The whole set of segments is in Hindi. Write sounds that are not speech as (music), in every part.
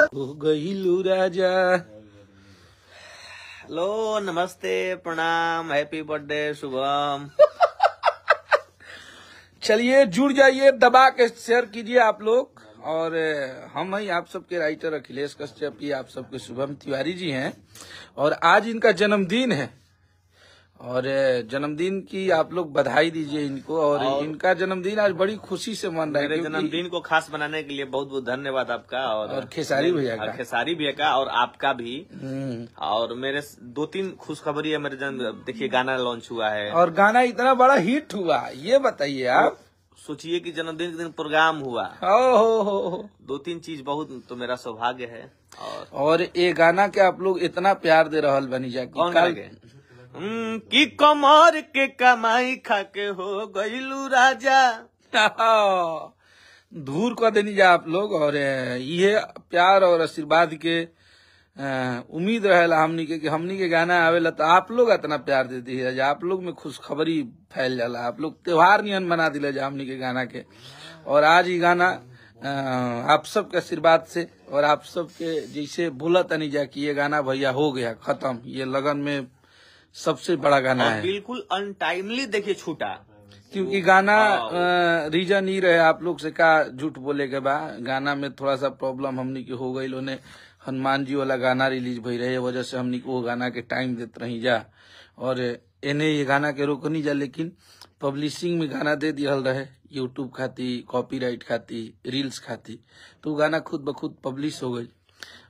राजा हेलो नमस्ते प्रणाम हैप्पी बर्थडे शुभम चलिए जुड़ जाइए दबा के शेयर कीजिए आप लोग और हम ही आप सबके राइटर अखिलेश कश्यप जी आप सबके शुभम तिवारी जी हैं और आज इनका जन्मदिन है और जन्मदिन की आप लोग बधाई दीजिए इनको और, और इनका जन्मदिन आज बड़ी खुशी से मन रहे जन्मदिन को खास बनाने के लिए बहुत बहुत धन्यवाद आपका और, और खेसारी भैया का खेसारी भैया का और आपका भी हम्म। और मेरे दो तीन खुशखबरी है मेरे जन्म देखिए गाना लॉन्च हुआ है और गाना इतना बड़ा हिट हुआ ये बताइए तो आप सोचिए कि जन्मदिन के दिन प्रोग्राम हुआ हो हो दो तीन चीज बहुत तो मेरा सौभाग्य है और ये गाना के आप लोग इतना प्यार दे रहा बनी जाए हम्म, की कमर के कमाई खाके हो गईलू राजा दूर (laughs) कर देनी जा आप लोग और ये प्यार और आशीर्वाद के उम्मीद रहे हमनी के कि हमनी के गाना आवेला तो आप लोग इतना प्यार दे दी जा आप लोग में खुशखबरी फैल जाला आप लोग त्योहार नियन मना दिले जा हमनी के गाना के और आज ये गाना आप सब के आशीर्वाद से और आप सब के जैसे भूला नहीं जा कि ये गाना भैया हो गया खत्म ये लगन में सबसे बड़ा गाना है बिल्कुल अनटाइमली देखिए छूटा क्योंकि गाना रीजन ही रहे आप लोग से कहा झूठ बोले के बा गाना में थोड़ा सा प्रॉब्लम हमने के हो गई लोने हनुमान जी वाला गाना रिलीज भई रहे वजह से हमने को वो गाना के टाइम देते रही जा और एने ये गाना के रोक नहीं जा लेकिन पब्लिशिंग में गाना दे दिया रहे यूट्यूब खाती कॉपीराइट खाती रील्स खाती तो गाना खुद ब खुद पब्लिश हो गई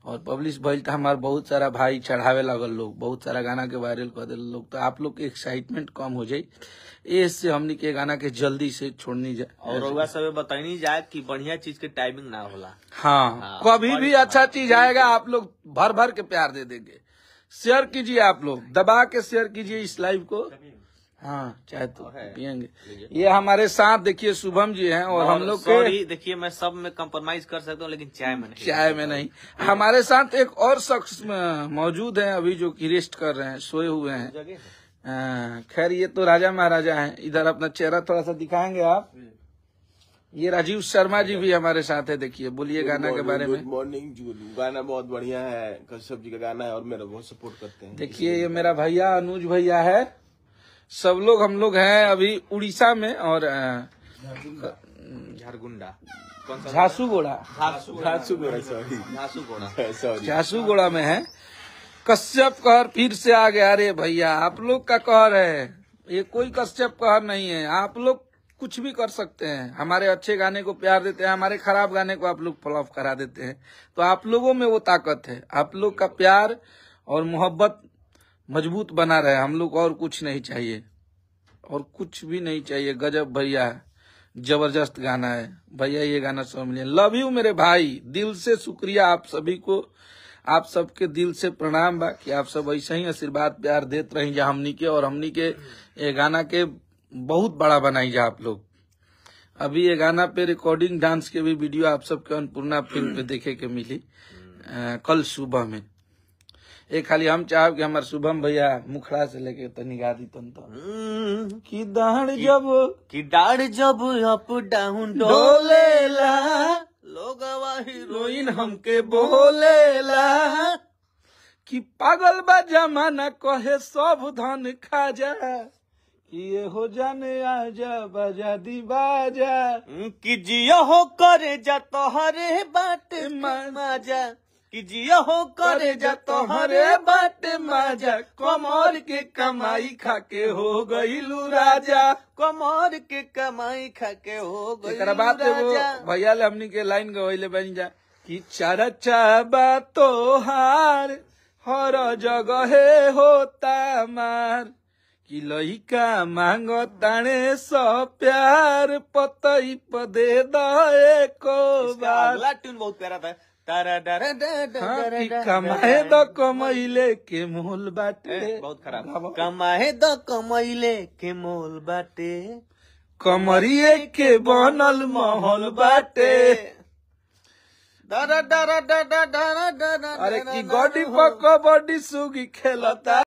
और पब्लिश भइल तो हमारे बहुत सारा भाई चढ़ावे लगल लोग बहुत सारा गाना के वायरल कर दिल लोग तो आप लोग के एक्साइटमेंट कम हो जाये इससे हमने के गाना के जल्दी से छोड़नी जाए और सबे बताई बताइनी जाए कि बढ़िया चीज के टाइमिंग ना होला हाँ, हाँ कभी भी अच्छा चीज आएगा आप लोग भर भर के प्यार दे देंगे शेयर कीजिए आप लोग दबा के शेयर कीजिए इस लाइव को हाँ चाय तो पियेंगे ये हमारे साथ देखिए शुभम जी हैं और, हम लोग देखिए मैं सब में कम्प्रोमाइज कर सकता हूँ लेकिन चाय में नहीं चाय में नहीं हमारे साथ एक और शख्स मौजूद है अभी जो की रेस्ट कर रहे हैं सोए हुए हैं खैर ये तो राजा महाराजा हैं इधर अपना चेहरा थोड़ा सा दिखाएंगे आप ये राजीव शर्मा जी भी हमारे साथ है देखिए बोलिए गाना के बारे में मॉर्निंग जूलू गाना बहुत बढ़िया है कश्यप जी का गाना है और मेरा बहुत सपोर्ट करते हैं देखिए ये मेरा भैया अनुज भैया है सब लोग हम लोग हैं अभी उड़ीसा में और झारगुंडा झासूगोड़ा झासूगोड़ा सॉरी झासूगोड़ा घोड़ा (laughs) में है कश्यप कहर फिर से आ गया अरे भैया आप लोग का कहर है ये कोई कश्यप कहर नहीं है आप लोग कुछ भी कर सकते हैं हमारे अच्छे गाने को प्यार देते हैं हमारे खराब गाने को आप लोग फ्लॉप करा देते हैं तो आप लोगों में वो ताकत है आप लोग का प्यार और मोहब्बत मजबूत बना रहे हम लोग और कुछ नहीं चाहिए और कुछ भी नहीं चाहिए गजब भैया जबरदस्त गाना है भैया ये गाना सब मिले लव यू मेरे भाई दिल से शुक्रिया आप सभी को आप सबके दिल से प्रणाम बा कि आप सब ऐसे ही आशीर्वाद प्यार देते रहें जा हमनी के और हमनी के ये गाना के बहुत बड़ा बनाई जा आप लोग अभी ये गाना पे रिकॉर्डिंग डांस के भी वीडियो आप सबके अन्नपूर्णा फिल्म पे देखे के मिली आ, कल सुबह में ये खाली हम चाहब कि हमारे शुभम भैया मुखड़ा से लेके तनी गादी तन तो हम्म, की दाढ़ जब की दाढ़ जब अप डाउन डोलेला लोग हमके बोलेला कि पागल बा जमाना कहे सब धन खा जा कि ये हो जाने आजा बजा दी बाजा हम्म, कि जिया हो करे जा तोहरे बात माजा कि जियो हो करे जा तोहरे बट मजा कमर के कमाई खाके हो गईलू राजा कमर के कमाई खाके हो गईलू राजा भैया ले हमनी के लाइन गवैले बन जा कि चरचा बा तोहार हर जगह होता मार कि का मांग ताने स प्यार पतई पदे दे को बार अगला ट्यून बहुत प्यारा था कमाए द कमैले के मोल बाटे बहुत खराब कमाए द कमैले के मोल बाटे कमरिए के बनल महल बाटे अरे की गॉडी पर कबड्डी सुगी खेलता